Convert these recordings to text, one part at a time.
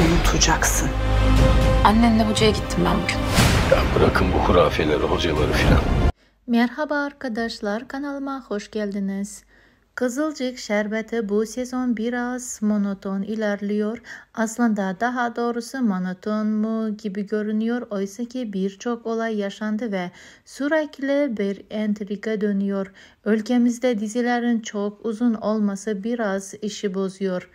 unutacaksın. Annenle hocaya gittim ben bugün. Ya bırakın bu hurafeleri, hocaları filan. Merhaba arkadaşlar, kanalıma hoş geldiniz. Kızılcık şerbeti bu sezon biraz monoton ilerliyor. Aslında daha doğrusu monoton mu gibi görünüyor. Oysa ki birçok olay yaşandı ve sürekli bir entrika dönüyor. Ülkemizde dizilerin çok uzun olması biraz işi bozuyor.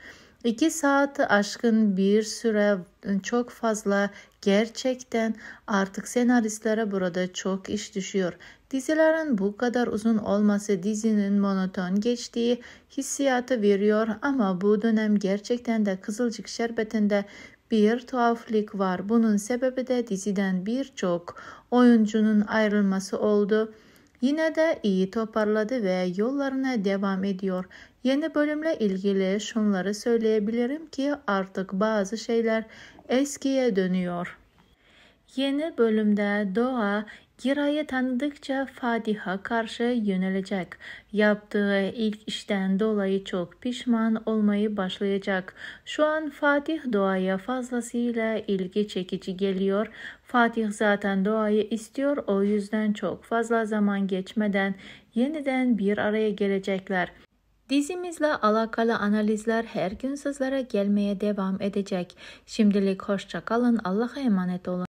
İki saati aşkın bir süre ıı, çok fazla gerçekten artık senaristlere burada çok iş düşüyor. Dizilerin bu kadar uzun olması dizinin monoton geçtiği hissiyatı veriyor ama bu dönem gerçekten de Kızılcık Şerbeti'nde bir tuhaflık var. Bunun sebebi de diziden birçok oyuncunun ayrılması oldu. Yine de iyi toparladı ve yollarına devam ediyor. Yeni bölümle ilgili şunları söyleyebilirim ki artık bazı şeyler eskiye dönüyor. Yeni bölümde Doğa Gira'yı tanıdıkça Fatih'a karşı yönelecek. Yaptığı ilk işten dolayı çok pişman olmayı başlayacak. Şu an Fatih Doğa'ya fazlasıyla ilgi çekici geliyor. Fatih zaten Doğa'yı istiyor o yüzden çok fazla zaman geçmeden yeniden bir araya gelecekler. Dizimizle alakalı analizler her gün sizlere gelmeye devam edecek. Şimdilik hoşça kalın. Allah'a emanet olun.